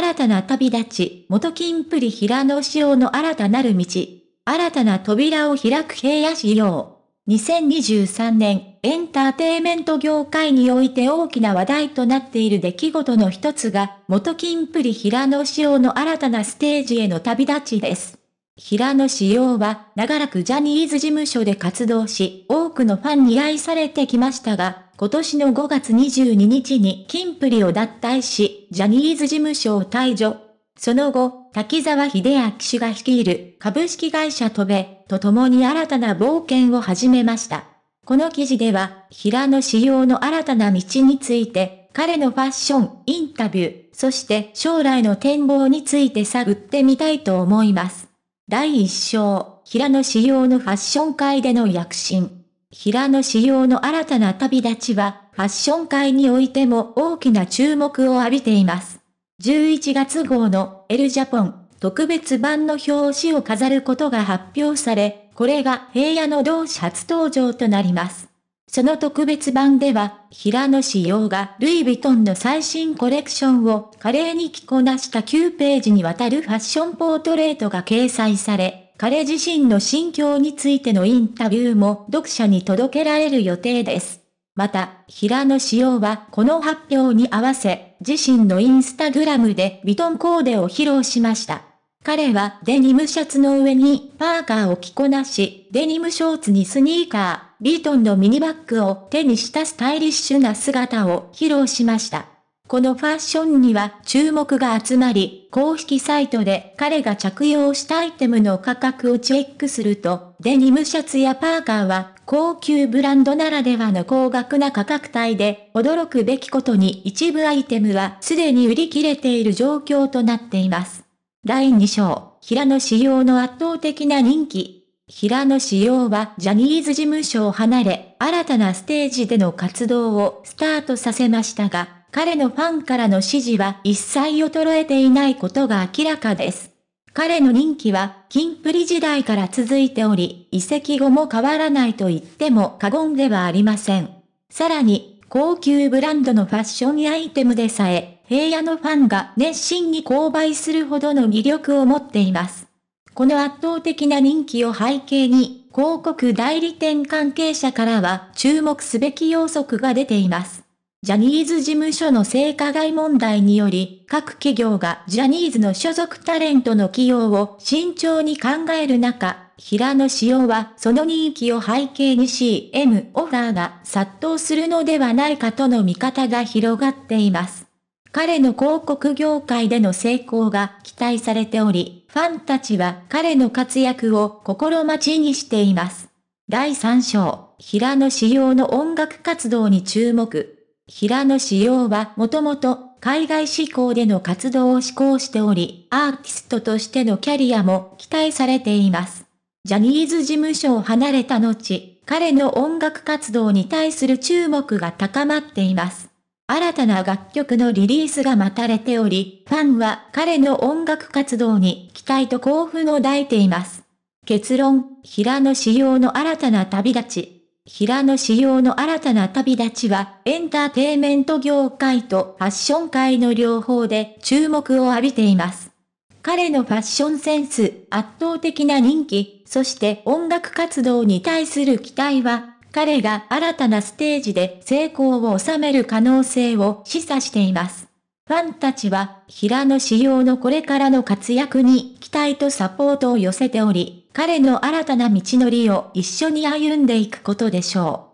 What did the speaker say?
新たな旅立ち、元金プリ平野仕様の新たなる道、新たな扉を開く平野仕様。2023年、エンターテイメント業界において大きな話題となっている出来事の一つが、元金プリ平野仕様の新たなステージへの旅立ちです。平野紫耀は長らくジャニーズ事務所で活動し、多くのファンに愛されてきましたが、今年の5月22日に金プリを脱退し、ジャニーズ事務所を退場。その後、滝沢秀明氏が率いる株式会社トベと共に新たな冒険を始めました。この記事では、平野仕様の新たな道について、彼のファッション、インタビュー、そして将来の展望について探ってみたいと思います。第1章、平野仕様のファッション界での躍進。平野仕様の新たな旅立ちは、ファッション界においても大きな注目を浴びています。11月号のエルジャポン特別版の表紙を飾ることが発表され、これが平野の同志初登場となります。その特別版では、平野志陽がルイ・ヴィトンの最新コレクションを華麗に着こなした9ページにわたるファッションポートレートが掲載され、彼自身の心境についてのインタビューも読者に届けられる予定です。また、平野紫耀はこの発表に合わせ、自身のインスタグラムでヴィトンコーデを披露しました。彼はデニムシャツの上にパーカーを着こなし、デニムショーツにスニーカー、ビィトンのミニバッグを手にしたスタイリッシュな姿を披露しました。このファッションには注目が集まり、公式サイトで彼が着用したアイテムの価格をチェックすると、デニムシャツやパーカーは高級ブランドならではの高額な価格帯で、驚くべきことに一部アイテムはすでに売り切れている状況となっています。第2章、平野仕様の圧倒的な人気。平野仕様はジャニーズ事務所を離れ、新たなステージでの活動をスタートさせましたが、彼のファンからの支持は一切衰えていないことが明らかです。彼の人気は、金プリ時代から続いており、移籍後も変わらないと言っても過言ではありません。さらに、高級ブランドのファッションアイテムでさえ、平野のファンが熱心に購買するほどの魅力を持っています。この圧倒的な人気を背景に、広告代理店関係者からは注目すべき要素が出ています。ジャニーズ事務所の性加害問題により、各企業がジャニーズの所属タレントの起用を慎重に考える中、平野紫耀はその人気を背景に CM オファーが殺到するのではないかとの見方が広がっています。彼の広告業界での成功が期待されており、ファンたちは彼の活躍を心待ちにしています。第3章、平野紫耀の音楽活動に注目。平野紫耀はもともと海外志向での活動を志向しており、アーティストとしてのキャリアも期待されています。ジャニーズ事務所を離れた後、彼の音楽活動に対する注目が高まっています。新たな楽曲のリリースが待たれており、ファンは彼の音楽活動に期待と興奮を抱いています。結論、平野紫耀の新たな旅立ち。平野仕様の新たな旅立ちは、エンターテイメント業界とファッション界の両方で注目を浴びています。彼のファッションセンス、圧倒的な人気、そして音楽活動に対する期待は、彼が新たなステージで成功を収める可能性を示唆しています。ファンたちは、平野仕様のこれからの活躍に期待とサポートを寄せており、彼の新たな道のりを一緒に歩んでいくことでしょう。